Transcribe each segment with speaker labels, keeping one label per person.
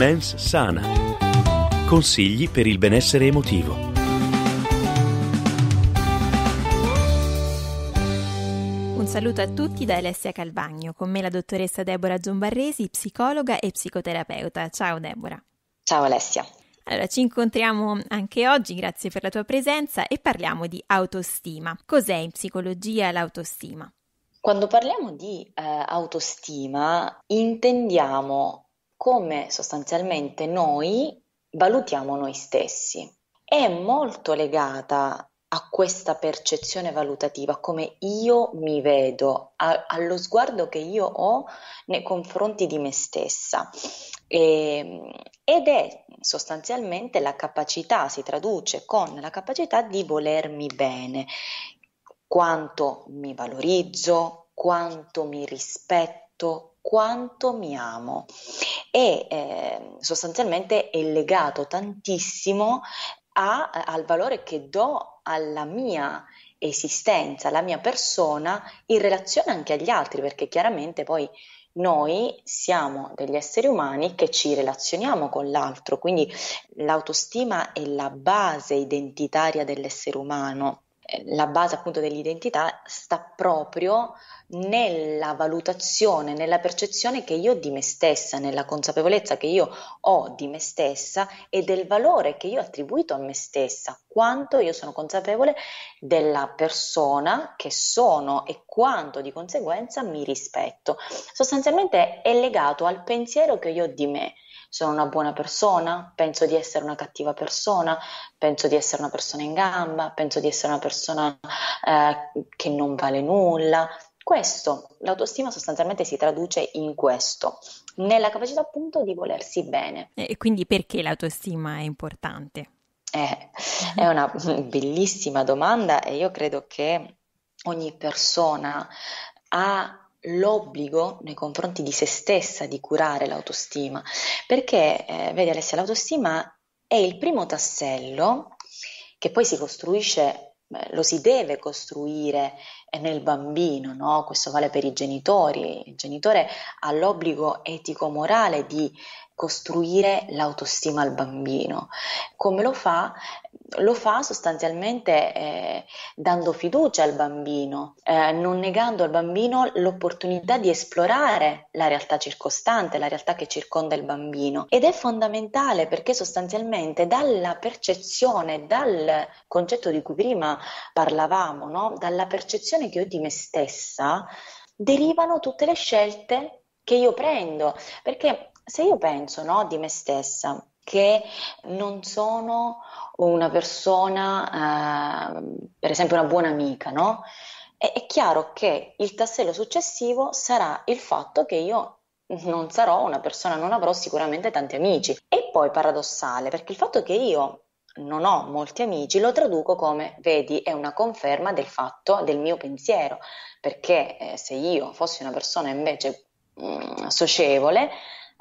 Speaker 1: Mens Sana. Consigli per il benessere emotivo. Un saluto a tutti da Alessia Calvagno, con me la dottoressa Deborah Zombarresi, psicologa e psicoterapeuta. Ciao Deborah.
Speaker 2: Ciao Alessia.
Speaker 1: Allora, ci incontriamo anche oggi, grazie per la tua presenza e parliamo di autostima. Cos'è in psicologia l'autostima?
Speaker 2: Quando parliamo di eh, autostima intendiamo come sostanzialmente noi valutiamo noi stessi. È molto legata a questa percezione valutativa, come io mi vedo, a, allo sguardo che io ho nei confronti di me stessa. E, ehm, ed è sostanzialmente la capacità, si traduce con la capacità di volermi bene, quanto mi valorizzo, quanto mi rispetto, quanto mi amo e eh, sostanzialmente è legato tantissimo a, al valore che do alla mia esistenza, alla mia persona in relazione anche agli altri, perché chiaramente poi noi siamo degli esseri umani che ci relazioniamo con l'altro, quindi l'autostima è la base identitaria dell'essere umano. Eh, la base appunto dell'identità sta proprio nella valutazione, nella percezione che io ho di me stessa, nella consapevolezza che io ho di me stessa e del valore che io ho attribuito a me stessa, quanto io sono consapevole della persona che sono e quanto di conseguenza mi rispetto. Sostanzialmente è legato al pensiero che io ho di me sono una buona persona, penso di essere una cattiva persona, penso di essere una persona in gamba, penso di essere una persona eh, che non vale nulla, questo, l'autostima sostanzialmente si traduce in questo, nella capacità appunto di volersi bene.
Speaker 1: E quindi perché l'autostima è importante? Eh, è una bellissima domanda e io credo che
Speaker 2: ogni persona ha l'obbligo nei confronti di se stessa di curare l'autostima, perché eh, vedi Alessia, l'autostima è il primo tassello che poi si costruisce, eh, lo si deve costruire è nel bambino, no? questo vale per i genitori, il genitore ha l'obbligo etico-morale di costruire l'autostima al bambino. Come lo fa? Lo fa sostanzialmente eh, dando fiducia al bambino, eh, non negando al bambino l'opportunità di esplorare la realtà circostante, la realtà che circonda il bambino. Ed è fondamentale perché sostanzialmente dalla percezione, dal concetto di cui prima parlavamo, no? dalla percezione percezione che ho di me stessa derivano tutte le scelte che io prendo. Perché se io penso no, di me stessa che non sono una persona, eh, per esempio una buona amica, no? È, è chiaro che il tassello successivo sarà il fatto che io non sarò una persona, non avrò sicuramente tanti amici. E poi paradossale, perché il fatto che io non ho molti amici, lo traduco come vedi è una conferma del fatto, del mio pensiero, perché eh, se io fossi una persona invece mh, mm, socievole,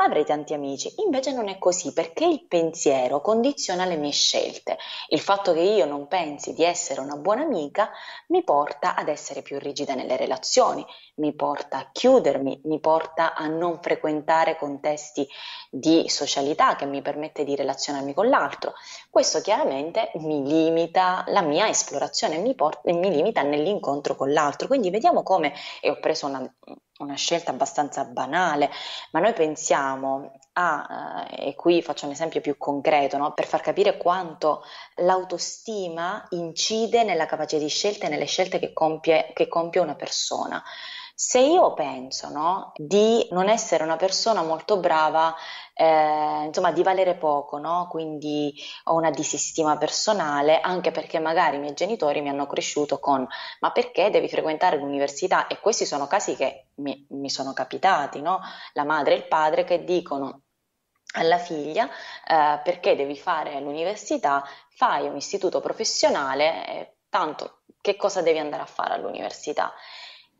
Speaker 2: avrei tanti amici. Invece non è così perché il pensiero condiziona le mie scelte. Il fatto che io non pensi di essere una buona amica mi porta ad essere più rigida nelle relazioni, mi porta a chiudermi, mi porta a non frequentare contesti di socialità che mi permette di relazionarmi con l'altro. Questo chiaramente mi limita la mia esplorazione, mi, porta, mi limita nell'incontro con l'altro. Quindi vediamo come, e ho preso una, una scelta abbastanza banale, ma noi pensiamo a, ah, eh, e qui faccio un esempio più concreto, no? per far capire quanto l'autostima incide nella capacità di scelta e nelle scelte che compie, che compie una persona. Se io penso no, di non essere una persona molto brava, eh, insomma di valere poco, no? quindi ho una disistima personale, anche perché magari i miei genitori mi hanno cresciuto con ma perché devi frequentare l'università? E questi sono casi che mi, mi sono capitati, no? la madre e il padre che dicono alla figlia eh, perché devi fare l'università, fai un istituto professionale, eh, tanto che cosa devi andare a fare all'università?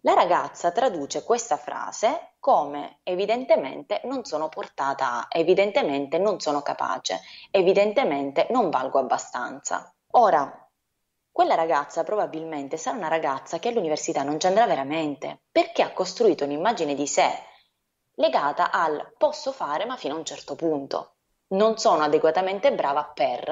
Speaker 2: La ragazza traduce questa frase come evidentemente non sono portata a, evidentemente non sono capace, evidentemente non valgo abbastanza. Ora, quella ragazza probabilmente sarà una ragazza che all'università non ci andrà veramente, perché ha costruito un'immagine di sé legata al posso fare ma fino a un certo punto. Non sono adeguatamente brava per,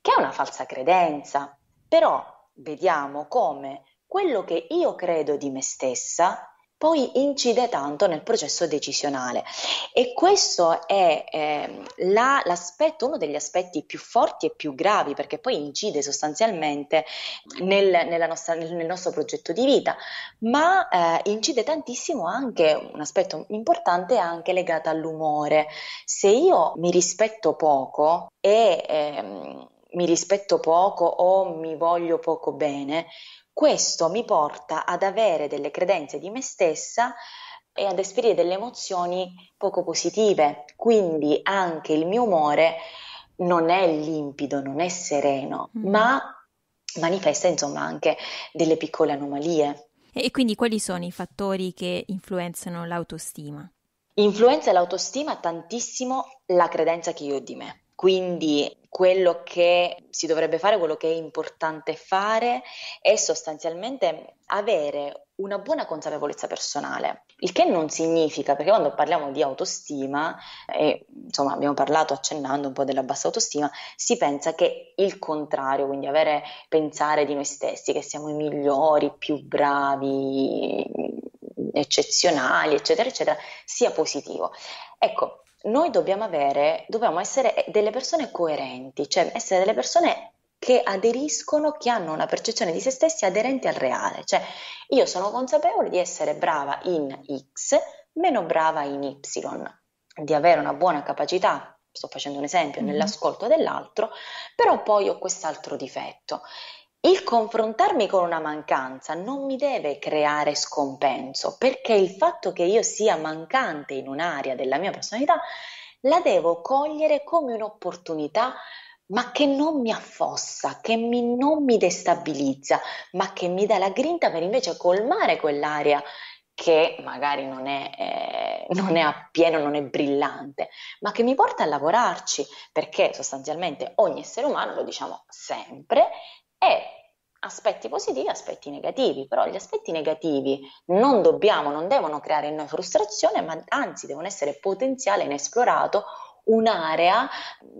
Speaker 2: che è una falsa credenza. Però vediamo come quello che io credo di me stessa poi incide tanto nel processo decisionale e questo è eh, la, uno degli aspetti più forti e più gravi perché poi incide sostanzialmente nel, nostra, nel nostro progetto di vita, ma eh, incide tantissimo anche, un aspetto importante è anche legato all'umore. Se io mi rispetto poco e... Ehm, mi rispetto poco o mi voglio poco bene, questo mi porta ad avere delle credenze di me stessa e ad esprimere delle emozioni poco positive, quindi anche il mio umore non è limpido, non è sereno, mm. ma manifesta insomma anche delle piccole anomalie.
Speaker 1: E quindi quali sono i fattori che influenzano l'autostima? Influenza
Speaker 2: l'autostima tantissimo la credenza che io ho di me.
Speaker 1: Quindi
Speaker 2: quello che si dovrebbe fare, quello che è importante fare è sostanzialmente avere una buona consapevolezza personale, il che non significa, perché quando parliamo di autostima, e insomma abbiamo parlato accennando un po' della bassa autostima, si pensa che il contrario, quindi avere, pensare di noi stessi, che siamo i migliori, più bravi, eccezionali, eccetera, eccetera, sia positivo. Ecco, noi dobbiamo avere, dobbiamo essere eh, delle persone coerenti, cioè essere delle persone che aderiscono, che hanno una percezione di se stessi aderente al reale. Cioè, io sono consapevole di essere brava in X, meno brava in Y, di avere una buona capacità, sto facendo un esempio, mm-hmm. nell'ascolto dell'altro, però poi ho quest'altro difetto. Il confrontarmi con una mancanza non mi deve creare scompenso, perché il fatto che io sia mancante in un'area della mia personalità la devo cogliere come un'opportunità, ma che non mi affossa, che mi, non mi destabilizza, ma che mi dà la grinta per invece colmare quell'area che magari non è, eh, non è appieno, non è brillante, ma che mi porta a lavorarci, perché sostanzialmente ogni essere umano, lo diciamo sempre, e aspetti positivi e aspetti negativi, però gli aspetti negativi non dobbiamo, non devono creare in noi frustrazione, ma anzi devono essere potenziale inesplorato un'area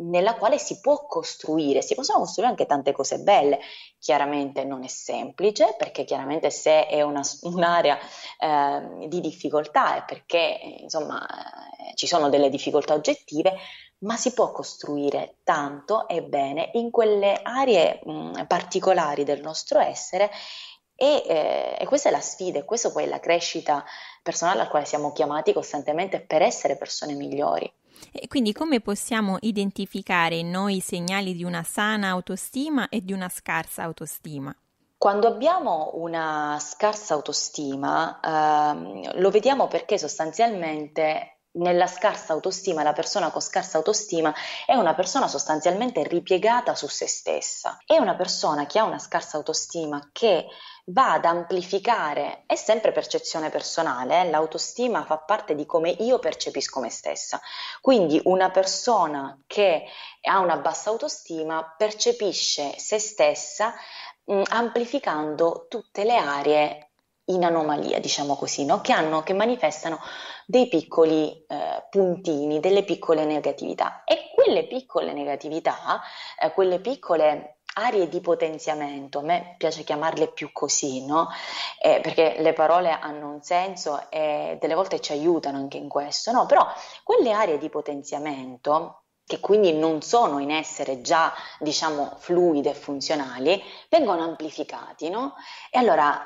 Speaker 2: nella quale si può costruire, si possono costruire anche tante cose belle. Chiaramente non è semplice, perché chiaramente se è una, un'area eh, di difficoltà è perché insomma eh, ci sono delle difficoltà oggettive, ma si può costruire tanto e bene in quelle aree mh, particolari del nostro essere e, eh, e, questa è la sfida e questa poi è la crescita personale alla quale siamo chiamati costantemente per essere persone
Speaker 1: migliori. E quindi come possiamo identificare in noi i segnali di una sana autostima e di una scarsa autostima?
Speaker 2: Quando abbiamo una scarsa autostima ehm, lo vediamo perché sostanzialmente nella scarsa autostima, la persona con scarsa autostima è una persona sostanzialmente ripiegata su se stessa. È una persona che ha una scarsa autostima che va ad amplificare, è sempre percezione personale, eh? l'autostima fa parte di come io percepisco me stessa. Quindi una persona che ha una bassa autostima percepisce se stessa mh, mm, amplificando tutte le aree in anomalia, diciamo così, no? che, hanno, che manifestano dei piccoli eh, puntini, delle piccole negatività. E quelle piccole negatività, eh, quelle piccole aree di potenziamento, a me piace chiamarle più così, no? Eh, perché le parole hanno un senso e delle volte ci aiutano anche in questo, no? Però quelle aree di potenziamento che quindi non sono in essere già, diciamo, fluide e funzionali, vengono amplificati, no? E allora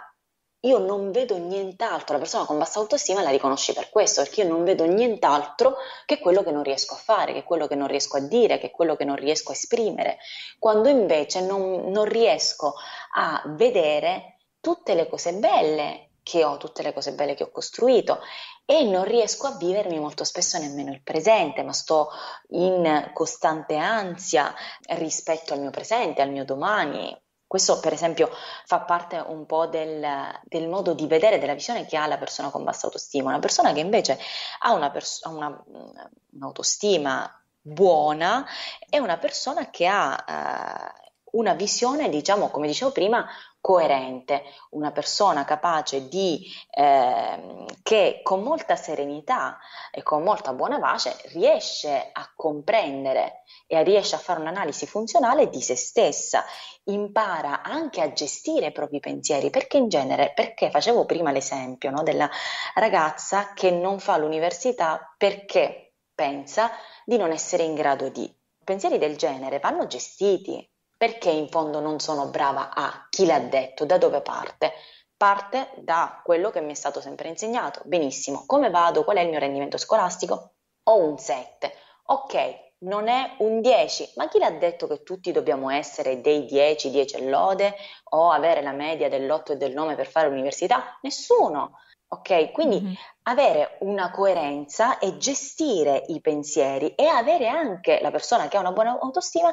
Speaker 2: io non vedo nient'altro, la persona con bassa autostima la riconosci per questo, perché io non vedo nient'altro che quello che non riesco a fare, che quello che non riesco a dire, che quello che non riesco a esprimere, quando invece non, non riesco a vedere tutte le cose belle che ho, tutte le cose belle che ho costruito e non riesco a vivermi molto spesso nemmeno il presente, ma sto in costante ansia rispetto al mio presente, al mio domani, questo per esempio fa parte un po' del, del, modo di vedere, della visione che ha la persona con bassa autostima, una persona che invece ha una pers- una, mm, un'autostima buona è una persona che ha eh, una visione, diciamo, come dicevo prima, coerente, una persona capace di, eh, che con molta serenità e con molta buona pace riesce a comprendere e riesce a fare un'analisi funzionale di se stessa, impara anche a gestire i propri pensieri, perché in genere, perché facevo prima l'esempio no, della ragazza che non fa l'università perché pensa di non essere in grado di. Pensieri del genere vanno gestiti, perché in fondo non sono brava a chi l'ha detto, da dove parte. Parte da quello che mi è stato sempre insegnato. Benissimo, come vado? Qual è il mio rendimento scolastico? Ho un 7. Ok, non è un 10. Ma chi l'ha detto che tutti dobbiamo essere dei 10, 10 lode o avere la media dell'8 e del 9 per fare l'università? Nessuno. Ok, quindi mm-hmm. avere una coerenza e gestire i pensieri e avere anche la persona che ha una buona autostima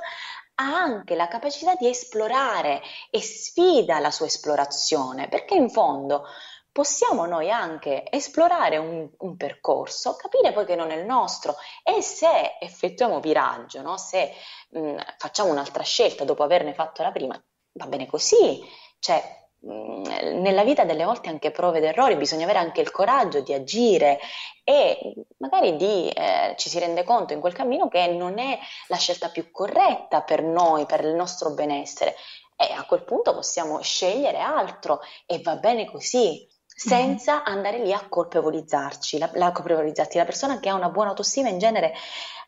Speaker 2: ha anche la capacità di esplorare e sfida la sua esplorazione, perché in fondo possiamo noi anche esplorare un, un, percorso, capire poi che non è il nostro e se effettuiamo viraggio, no? se mh, facciamo un'altra scelta dopo averne fatto la prima, va bene così, cioè Mm, nella vita delle volte anche prove ed errori, bisogna avere anche il coraggio di agire e magari di, eh, ci si rende conto in quel cammino che non è la scelta più corretta per noi, per il nostro benessere e a quel punto possiamo scegliere altro e va bene così senza mhm. andare lì a colpevolizzarci, la, la, colpevolizzarti. La persona che ha una buona autostima in genere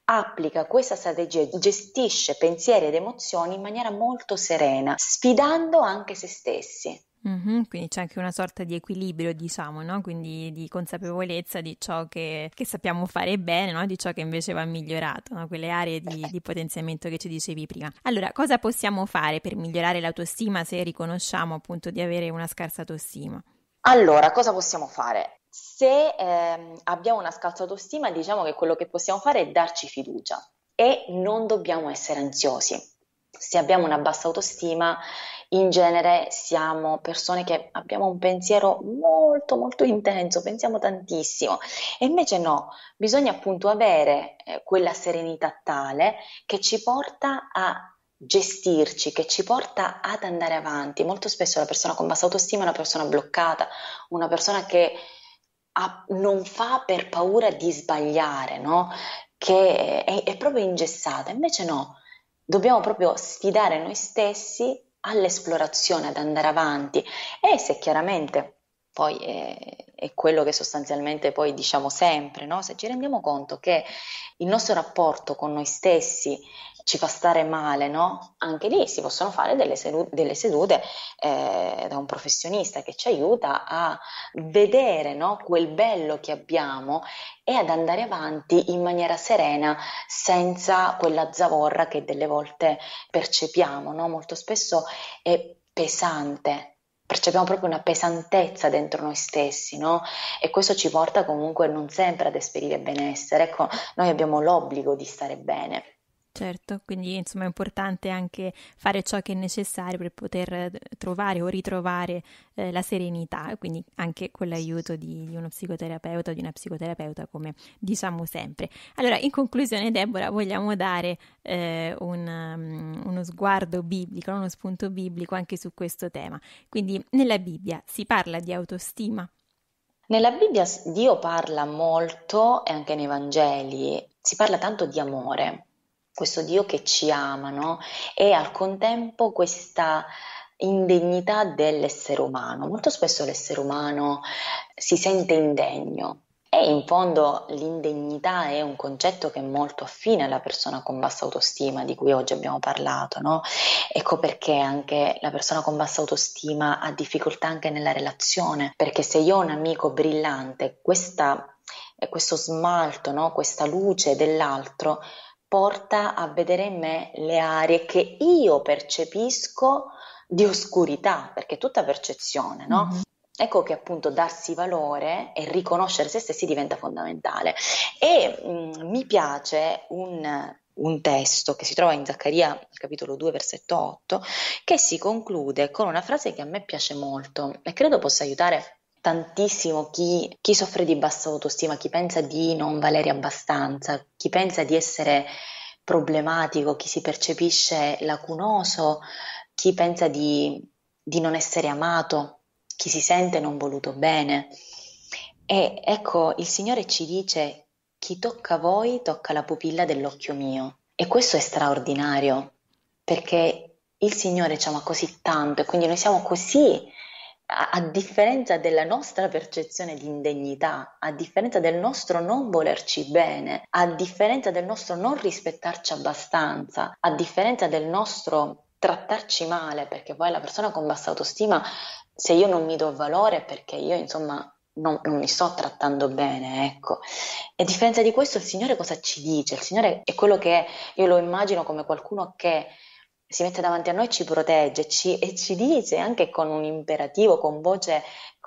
Speaker 2: applica questa strategia, gestisce pensieri ed emozioni in maniera molto serena, sfidando anche se stessi.
Speaker 1: Mm-hmm, quindi c'è anche una sorta di equilibrio, diciamo, no? quindi di consapevolezza di ciò che, che sappiamo fare bene, no? di ciò che invece va migliorato, no? quelle aree di, di, potenziamento che ci dicevi prima. Allora, cosa possiamo fare per migliorare l'autostima se riconosciamo appunto di avere una scarsa autostima?
Speaker 2: Allora, cosa possiamo fare? Se ehm, abbiamo una scarsa autostima, diciamo che quello che possiamo fare è darci fiducia e non dobbiamo essere ansiosi. Se abbiamo una bassa autostima, in genere siamo persone che abbiamo un pensiero molto molto intenso, pensiamo tantissimo e invece no, bisogna appunto avere eh, quella serenità tale che ci porta a gestirci, che ci porta ad andare avanti. Molto spesso la persona con bassa autostima è una persona bloccata, una persona che ha, non fa per paura di sbagliare, no? che è, è proprio ingessata. Invece no, dobbiamo proprio sfidare noi stessi all'esplorazione, ad andare avanti. E se chiaramente poi è, è, quello che sostanzialmente poi diciamo sempre, no? se ci rendiamo conto che il nostro rapporto con noi stessi ci fa stare male, no? Anche lì si possono fare delle, selu- delle sedute eh, da un professionista che ci aiuta a vedere no? quel bello che abbiamo e ad andare avanti in maniera serena senza quella zavorra che delle volte percepiamo, no? Molto spesso è pesante, percepiamo proprio una pesantezza dentro noi stessi, no? E questo ci porta comunque non sempre ad esperire benessere. Ecco, noi abbiamo l'obbligo di stare bene.
Speaker 1: Certo, quindi insomma è importante anche fare ciò che è necessario per poter eh, trovare o ritrovare eh, la serenità, quindi anche con l'aiuto di, di uno psicoterapeuta o di una psicoterapeuta, come diciamo sempre. Allora, in conclusione, Deborah, vogliamo dare eh, un, um, uno sguardo biblico, uno spunto biblico anche su questo tema. Quindi, nella Bibbia si parla di autostima?
Speaker 2: Nella Bibbia Dio parla molto, e anche nei Vangeli, si parla tanto di amore questo Dio che ci ama, no? E al contempo questa indegnità dell'essere umano. Molto spesso l'essere umano si sente indegno e in fondo l'indegnità è un concetto che è molto affine alla persona con bassa autostima di cui oggi abbiamo parlato, no? Ecco perché anche la persona con bassa autostima ha difficoltà anche nella relazione, perché se io ho un amico brillante, questa, questo smalto, no? questa luce dell'altro porta a vedere in me le aree che io percepisco di oscurità, perché è tutta percezione, no? Mm-hmm. Ecco che appunto darsi valore e riconoscere se stessi diventa fondamentale. E mh, mm, mi piace un, un, testo che si trova in Zaccaria, capitolo 2, versetto 8, che si conclude con una frase che a me piace molto e credo possa aiutare tantissimo chi, chi, soffre di bassa autostima, chi pensa di non valere abbastanza, chi pensa di essere problematico, chi si percepisce lacunoso, chi pensa di, di non essere amato, chi si sente non voluto bene. E ecco, il Signore ci dice, chi tocca a voi tocca la pupilla dell'occhio mio. E questo è straordinario, perché il Signore ci ama così tanto e quindi noi siamo così a differenza della nostra percezione di indegnità, a differenza del nostro non volerci bene, a differenza del nostro non rispettarci abbastanza, a differenza del nostro trattarci male, perché poi la persona con bassa autostima, se io non mi do valore perché io insomma non, non, mi sto trattando bene, ecco. E a differenza di questo il Signore cosa ci dice? Il Signore è quello che io lo immagino come qualcuno che si mette davanti a noi, e ci protegge ci, e ci dice anche con un imperativo, con, voce,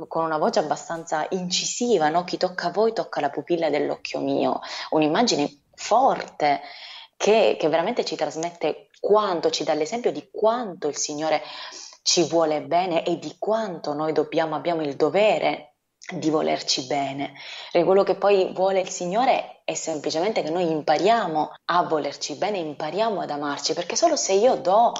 Speaker 2: con una voce abbastanza incisiva, no? chi tocca a voi tocca la pupilla dell'occhio mio, un'immagine forte che, che veramente ci trasmette quanto, ci dà l'esempio di quanto il Signore ci vuole bene e di quanto noi dobbiamo, abbiamo il dovere di volerci bene, E quello che poi vuole il Signore è semplicemente che noi impariamo a volerci bene, impariamo ad amarci, perché solo se io do,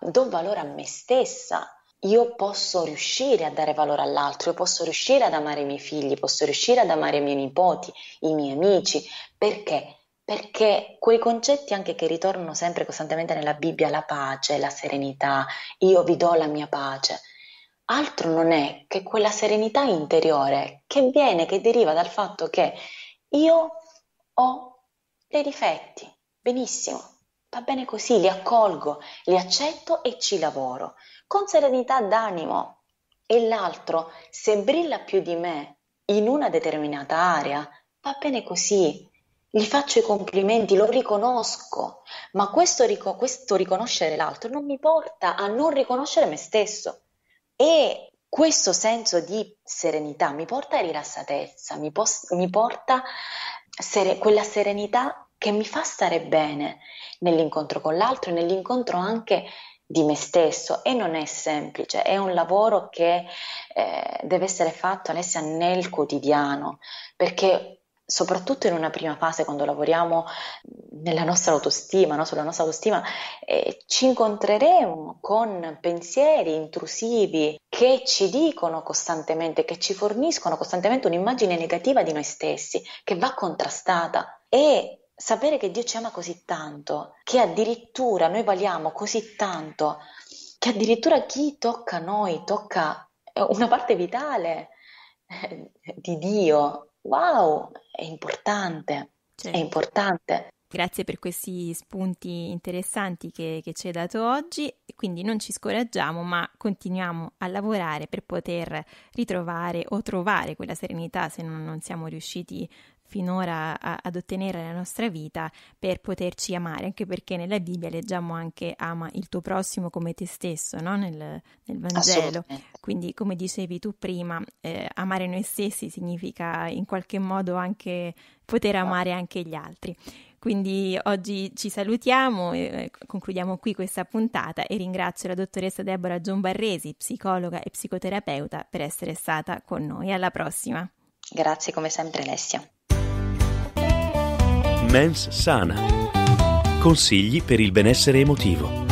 Speaker 2: do valore a me stessa, io posso riuscire a dare valore all'altro, io posso riuscire ad amare i miei figli, posso riuscire ad amare i miei nipoti, i miei amici, perché? Perché quei concetti anche che ritornano sempre costantemente nella Bibbia, la pace, la serenità, io vi do la mia pace, altro non è che quella serenità interiore che viene, che deriva dal fatto che io ho dei difetti, benissimo, va bene così, li accolgo, li accetto e ci lavoro, con serenità d'animo. E l'altro, se brilla più di me in una determinata area, va bene così, gli faccio i complimenti, lo riconosco, ma questo, questo riconoscere l'altro non mi porta a non riconoscere me stesso e questo senso di serenità mi porta a rilassatezza, mi, pos- mi porta ser- quella serenità che mi fa stare bene nell'incontro con l'altro, e nell'incontro anche di me stesso e non è semplice, è un lavoro che eh, deve essere fatto Alessia nel quotidiano perché soprattutto in una prima fase quando lavoriamo nella nostra autostima, no? sulla nostra autostima, eh, ci incontreremo con pensieri intrusivi che ci dicono costantemente, che ci forniscono costantemente un'immagine negativa di noi stessi, che va contrastata e sapere che Dio ci ama così tanto, che addirittura noi valiamo così tanto, che addirittura chi tocca noi tocca una parte vitale
Speaker 1: eh, di Dio wow, è importante, certo. è importante. Grazie per questi spunti interessanti che, che, ci hai dato oggi, quindi non ci scoraggiamo ma continuiamo a lavorare per poter ritrovare o trovare quella serenità se non, non siamo riusciti finora a, ad ottenere nella nostra vita per poterci amare, anche perché nella Bibbia leggiamo anche ama il tuo prossimo come te stesso, no? nel, nel Vangelo. Quindi come dicevi tu prima, eh, amare noi stessi significa in qualche modo anche poter esatto. amare anche gli altri. Quindi oggi ci salutiamo, eh, concludiamo qui questa puntata e ringrazio la dottoressa Deborah Giombarresi, psicologa e psicoterapeuta, per essere stata con noi. Alla prossima. Grazie come sempre Alessia. Mens Sana. Consigli per il benessere emotivo.